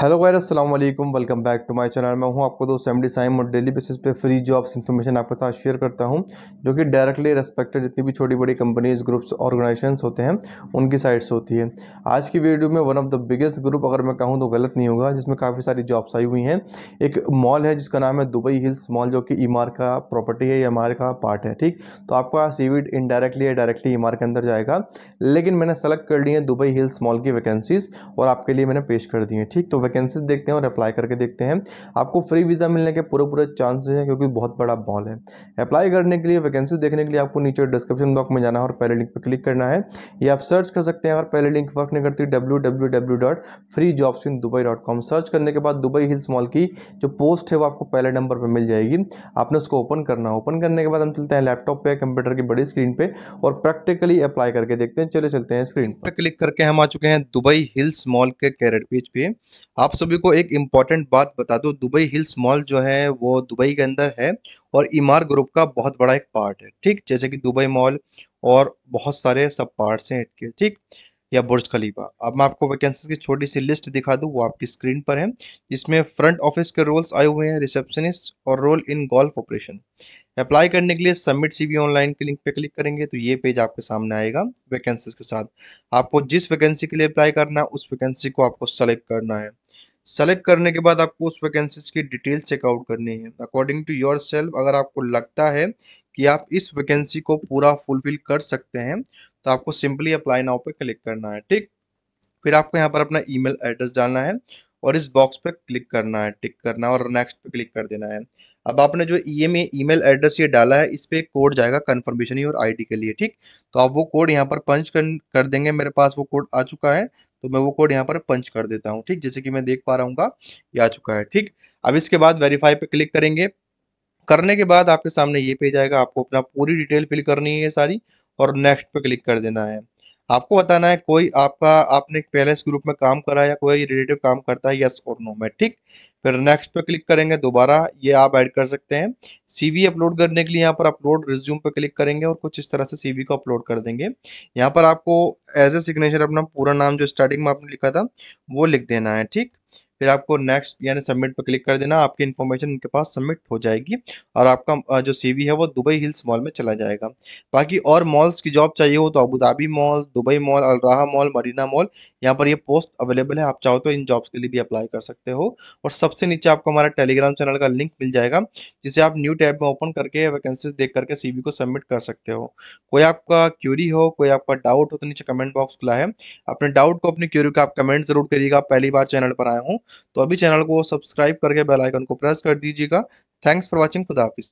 hello गैर असलम welcome back to my channel मैं हूं आपको दोस्त एम डी साइम और डेली बेसिस पे फ्री जॉब्स इन्फॉर्मेशन आपके साथ शेयर करता हूं जो कि डायरेक्टली रेस्पेक्टेड जितनी भी छोटी बड़ी कंपनीज ग्रुप्स ऑर्गेनाइजेशंस होते हैं उनकी साइट्स होती है आज की वीडियो में one of the biggest group अगर मैं कहूँ तो गलत नहीं होगा जिसमें काफ़ी सारी जॉब्स आई हुई हैं एक मॉल है जिसका नाम है दुबई हिल्स मॉल जो कि ईमार का प्रॉपर्टी है या का पार्ट है ठीक तो आपका सी इनडायरेक्टली या डायरेक्टली ईमार के अंदर जाएगा लेकिन मैंने सेलेक्ट कर ली है दुबई हिल्स मॉल की वैकेंसीज़ और आपके लिए मैंने पेश कर दी है ठीक तो वैकेंसीज देखते हैं और अप्लाई करके देखते हैं आपको फ्री वीज़ा मिलने के पूरे पूरे चांसेस हैं क्योंकि बहुत बड़ा बॉल है अप्लाई करने के लिए वैकेंसीज देखने के लिए आपको नीचे डिस्क्रिप्शन बॉक्स में जाना है और पहले लिंक पर क्लिक करना है या आप सर्च कर सकते हैं अगर पहले लिंक वर्क नहीं करती डब्ल्यू सर्च करने के बाद दुबई हिल्स मॉल की जो पोस्ट है वो आपको पहले नंबर पर मिल जाएगी आपने उसको ओपन करना ओपन करने के बाद हम चलते हैं लैपटॉप पर कंप्यूटर की बड़ी स्क्रीन पर और प्रैक्टिकली अप्लाई करके देखते हैं चले चलते हैं स्क्रीन पर क्लिक करके हम आ चुके हैं दुबई हिल्स मॉल के कैरेट पेज पे आप सभी को एक इम्पॉर्टेंट बात बता दूं दुबई हिल्स मॉल जो है वो दुबई के अंदर है और इमार ग्रुप का बहुत बड़ा एक पार्ट है ठीक जैसे कि दुबई मॉल और बहुत सारे सब पार्ट्स हैं इसके ठीक या बुर्ज खलीफा अब मैं आपको वैकेंसीज की छोटी सी लिस्ट दिखा दूँ वो आपकी स्क्रीन पर है जिसमें फ्रंट ऑफिस के रोल्स आए हुए हैं रिसेप्शनिस्ट और role in golf operation apply करने के लिए सबमिट सीवी ऑनलाइन के लिंक पे क्लिक करेंगे तो ये पेज आपके सामने आएगा वैकेंसीज के साथ आपको जिस वैकेंसी के लिए अप्लाई करना है उस वैकेंसी को आपको सेलेक्ट करना है सेलेक्ट करने के बाद आपको उस वैकेंसीज की डिटेल चेकआउट करनी है अकॉर्डिंग टू योर सेल्फ अगर आपको लगता है कि आप इस वैकेंसी को पूरा फुलफिल कर सकते हैं तो आपको सिंपली अप्लाई नाउ पे क्लिक करना है ठीक फिर आपको यहाँ पर अपना ई एड्रेस डालना है और इस बॉक्स पर क्लिक करना है टिक करना है और नेक्स्ट पे क्लिक कर देना है अब आपने जो ई एम ईमेल एड्रेस ये डाला है इस पर एक कोड जाएगा कन्फर्मेशन और आईडी के लिए ठीक तो आप वो कोड यहाँ पर पंच कर, कर देंगे मेरे पास वो कोड आ चुका है तो मैं वो कोड यहाँ पर पंच कर देता हूँ ठीक जैसे कि मैं देख पा रहा हूँ ये आ चुका है ठीक अब इसके बाद वेरीफाई पे क्लिक करेंगे करने के बाद आपके सामने ये पेज आएगा आपको अपना पूरी डिटेल फिल करनी है सारी और नेक्स्ट पे क्लिक कर देना है आपको बताना है कोई आपका आपने पहले इस ग्रुप में काम करा या कोई रिलेटिव काम करता है यस और नो में ठीक फिर नेक्स्ट पे क्लिक करेंगे दोबारा ये आप ऐड कर सकते हैं सीवी अपलोड करने के लिए यहाँ पर अपलोड रिज्यूम पे क्लिक करेंगे और कुछ इस तरह से सीवी को अपलोड कर देंगे यहाँ पर आपको एज ए सिग्नेचर अपना पूरा नाम जो स्टार्टिंग में आपने लिखा था वो लिख देना है ठीक फिर आपको नेक्स्ट यानी सबमिट पर क्लिक कर देना आपकी इन्फॉर्मेशन उनके पास सबमिट हो जाएगी और आपका जो सी है वो दुबई हिल्स मॉल में चला जाएगा बाकी और मॉल्स की जॉब चाहिए हो तो Abu Dhabi Mall Dubai Mall Al Raha Mall Marina Mall यहाँ पर ये पोस्ट अवेलेबल है आप चाहो तो इन जॉब्स के लिए भी अप्लाई कर सकते हो और सबसे नीचे आपको हमारा टेलीग्राम चैनल का लिंक मिल जाएगा जिसे आप न्यू टैब में ओपन करके वैकेंसीज देख करके सी को सबमिट कर सकते हो कोई आपका क्यूरी हो कोई आपका डाउट हो तो नीचे कमेंट बॉक्स खुला है अपने डाउट को अपनी क्यूरी को आप कमेंट जरूर करिएगा पहली बार चैनल पर आए हूँ तो अभी चैनल को सब्सक्राइब करके बेल आइकन को प्रेस कर दीजिएगा थैंक्स फॉर वॉचिंग खुदाफिज